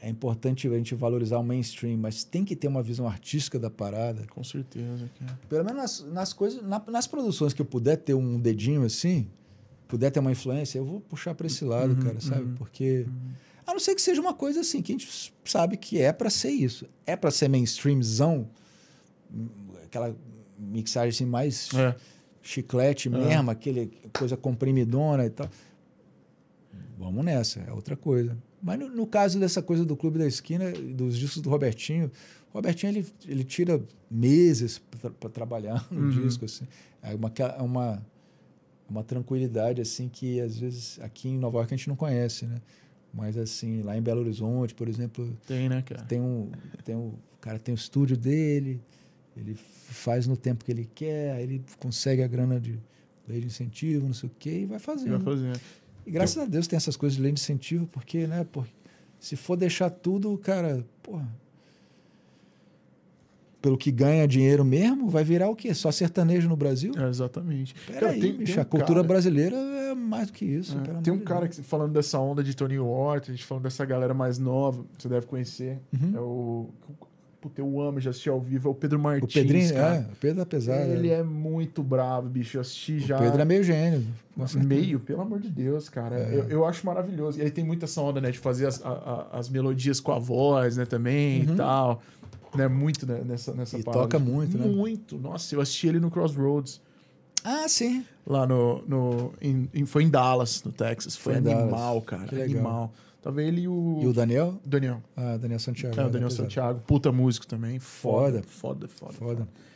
é importante a gente valorizar o mainstream, mas tem que ter uma visão artística da parada. Com certeza. Cara. Pelo menos nas, nas coisas, na, nas produções que eu puder ter um dedinho assim, puder ter uma influência, eu vou puxar para esse lado, uhum, cara, sabe? Uhum, Porque uhum. a não ser que seja uma coisa assim que a gente sabe que é para ser isso, é para ser mainstreamzão, aquela mixagem assim mais é. chiclete é. mesmo, aquele coisa comprimidona e tal vamos nessa, é outra coisa. Mas no, no, caso dessa coisa do Clube da Esquina, dos discos do Robertinho, o Robertinho ele, ele tira meses para trabalhar no uhum. disco. Assim. É uma, é uma, uma tranquilidade assim que às vezes aqui em Nova York a gente não conhece, né? Mas assim, lá em Belo Horizonte, por exemplo. Tem, né, cara? Tem um. Tem um cara tem o estúdio dele, ele faz no tempo que ele quer, aí ele consegue a grana de lei de incentivo, não sei o quê, e vai fazendo. Vai fazendo. E graças eu... a Deus tem essas coisas de lei de incentivo, porque, né, por, se for deixar tudo, cara, porra, pelo que ganha dinheiro mesmo, vai virar o quê? Só sertanejo no Brasil? É, exatamente. tem, bicho, tem um a cultura cara... brasileira é mais do que isso. É, tem um cara que, falando dessa onda de Tony gente falando dessa galera mais nova, você deve conhecer, uhum. é o Puta, eu amo, já assistir ao vivo, é o Pedro Martins. O Pedrinho, é, cara. é, o Pedro apesar. É ele né? é muito bravo, bicho. Eu assisti o já. O Pedro é meio gênio. Meio, pelo amor de Deus, cara. É. Eu, eu, acho maravilhoso. E ele tem muita essa onda, né, de fazer as, a, as melodias com a voz, né, também uhum. e tal. Né, muito né, nessa, nessa e toca muito, né? Muito. Nossa, eu assisti ele no Crossroads. Ah, sim. Lá no. no em, em, foi em Dallas, no Texas. Foi, foi animal, Dallas. cara. Que legal. Animal. Tava ele e o. E o Daniel? Daniel. Ah, Daniel Santiago. É, o Daniel né, Santiago. Puta músico também. Foda. Foda, foda, foda. foda. foda.